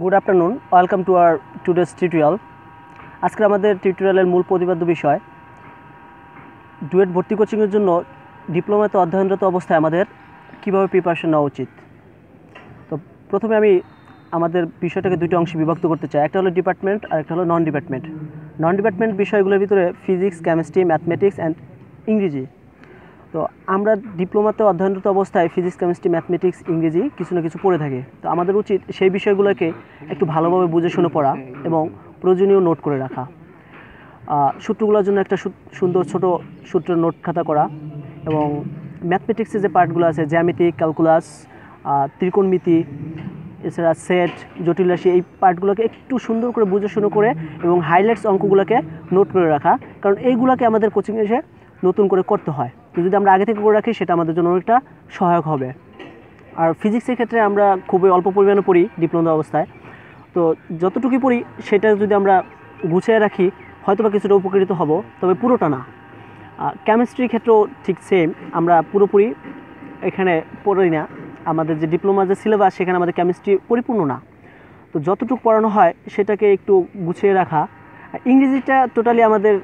good afternoon welcome to our today's tutorial আজকে আমাদের টিউটোরিয়ালের মূল প্রতিপাদ্য বিষয় ডুয়েট ভর্তি কোচিংয়ের জন্য ডিপ্লোমাতে অধ্যয়নরত অবস্থায় আমাদের কিভাবে প্রিপারেশন নেওয়া উচিত তো প্রথমে আমি আমাদের বিষয়টাকে দুটো অংশে বিভক্ত করতে চাই একটা হলো ডিপার্টমেন্ট আর একটা হলো নন ডিপার্টমেন্ট নন ডিপার্টমেন্ট বিষয়গুলোর ভিতরে ফিজিক্স কেমিস্ট্রি ম্যাথমেটিক্স অ্যান্ড ইংরেজি তো আমরা ডিপ্লোমাতে অধ্যয়নরত অবস্থায় ফিজিক্স কেমিস্ট্রি ম্যাথমেটিক্স ইংরেজি কিছু না কিছু পড়ে থাকে তো আমাদের উচিত সেই বিষয়গুলোকে একটু ভালোভাবে বুঝে শুনে পড়া এবং প্রয়োজনীয় নোট করে রাখা সূত্রগুলোর জন্য একটা সুন্দর ছোট সূত্রের নোট খাতা করা এবং ম্যাথমেটিক্সের যে পার্টগুলো আছে জ্যামিতি ক্যালকুলাস ত্রিকোণমিতি এছাড়া সেট জটিল রাশি এই পার্টগুলোকে একটু সুন্দর করে বুঝে শুনে করে এবং হাইলাইটস অঙ্কগুলোকে নোট করে রাখা কারণ এইগুলোকে আমাদের কোচিংয়ে এসে নতুন করে করতে হয় তো যদি আমরা আগে থেকে করে রাখি সেটা আমাদের জন্য অনেকটা সহায়ক হবে আর ফিজিক্সের ক্ষেত্রে আমরা খুবই অল্প পরিমাণে পড়ি ডিপ্লোমা অবস্থায় তো যতটুকুই পড়ি সেটা যদি আমরা গুছিয়ে রাখি হয়তো বা কিছুটা উপকৃত হব তবে পুরোটা না কেমিস্ট্রির ক্ষেত্রেও ঠিক সেম আমরা পুরোপুরি এখানে পড়ি না আমাদের যে ডিপ্লোমা যে সিলেবাস সেখানে আমাদের কেমিস্ট্রি পরিপূর্ণ না তো যতটুকু পড়ানো হয় সেটাকে একটু গুছিয়ে রাখা ইংরেজিটা টোটালি আমাদের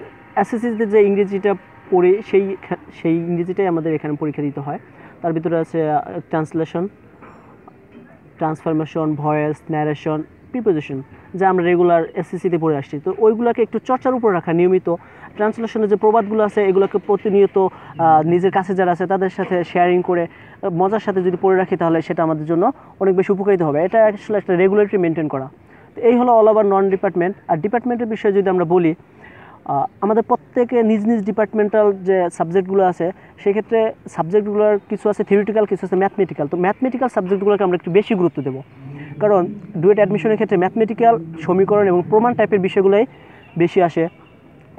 এসএসসিতে যে ইংরেজিটা পড়ে সেই সেই ইংরেজিটাই আমাদের এখানে পরীক্ষা দিতে হয় তার ভিতরে আছে translation transformation voice narration preposition যা আমরা রেগুলার এসএসসিতে e পড়ে আসছি তো ওইগুলোকে একটু চর্চার উপর রাখা নিয়মিত ট্রান্সলেশনের যে প্রবাদগুলো আছে এগুলোকে প্রতিনিয়ত নিজের কাছে যারা আছে তাদের সাথে শেয়ারিং করে মজার সাথে যদি পড়ে রাখি তাহলে সেটা আমাদের জন্য অনেক বেশি উপকারিত হবে এটা আসলে একটা রেগুলেটরি মেনটেন করা তো এই হলো অল ওভার নন ডিপার্টমেন্ট আর ডিপার্টমেন্টের বিষয়ে যদি আমরা বলি আমাদের প্রত্যেকে নিজ নিজ ডিপার্টমেন্টাল যে সাবজেক্টগুলো আছে সেক্ষেত্রে সাবজেক্টগুলোর কিছু আছে থিওরিটিক্যাল কিছু আছে ম্যাথমেটিক্যাল তো ম্যাথমেটিক্যাল সাবজেক্টগুলোকে আমরা একটু বেশি গুরুত্ব দেবো কারণ ডুয়েট অ্যাডমিশনের ক্ষেত্রে ম্যাথমেটিক্যাল সমীকরণ এবং প্রমাণ টাইপের বিষয়গুলোই বেশি আসে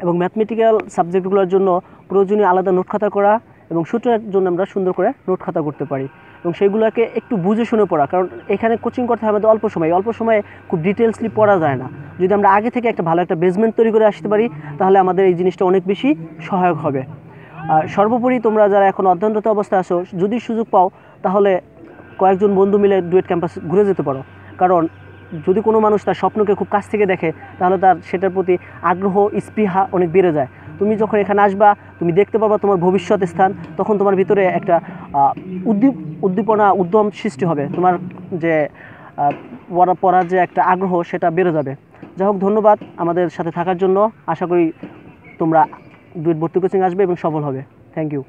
এবং ম্যাথমেটিক্যাল সাবজেক্টগুলোর জন্য প্রয়োজনীয় আলাদা নোট খাতা করা এবং সূত্রের জন্য আমরা সুন্দর করে নোট খাতা করতে পারি এবং সেগুলোকে একটু বুঝে শুনে পড়া কারণ এখানে কোচিং করতে হবে আমাদের অল্প সময় অল্প সময়ে খুব ডিটেলসলি পড়া যায় না যদি আমরা আগে থেকে একটা ভালো একটা বেসমেন্ট তৈরি করে আসতে পারি তাহলে আমাদের এই জিনিসটা অনেক বেশি সহায়ক হবে আর সর্বোপরি তোমরা যারা এখন অধ্যয়নরত অবস্থায় আসো যদি সুযোগ পাও তাহলে কয়েকজন বন্ধু মিলে ডুয়েট ক্যাম্পাস ঘুরে যেতে পারো কারণ যদি কোনো মানুষ তার স্বপ্নকে খুব কাছ থেকে দেখে তাহলে তার সেটার প্রতি আগ্রহ স্পৃহা অনেক বেড়ে যায় তুমি যখন এখানে আসবা তুমি দেখতে পাবা তোমার ভবিষ্যৎ স্থান তখন তোমার ভিতরে একটা উদ্দীপ উদ্দীপনা উদ্যম সৃষ্টি হবে তোমার যে পড়ার যে একটা আগ্রহ সেটা বেড়ে যাবে যাই হোক ধন্যবাদ আমাদের সাথে থাকার জন্য আশা করি তোমরা ডুয়েট ভর্তি কোচিং আসবে এবং সফল হবে থ্যাংক ইউ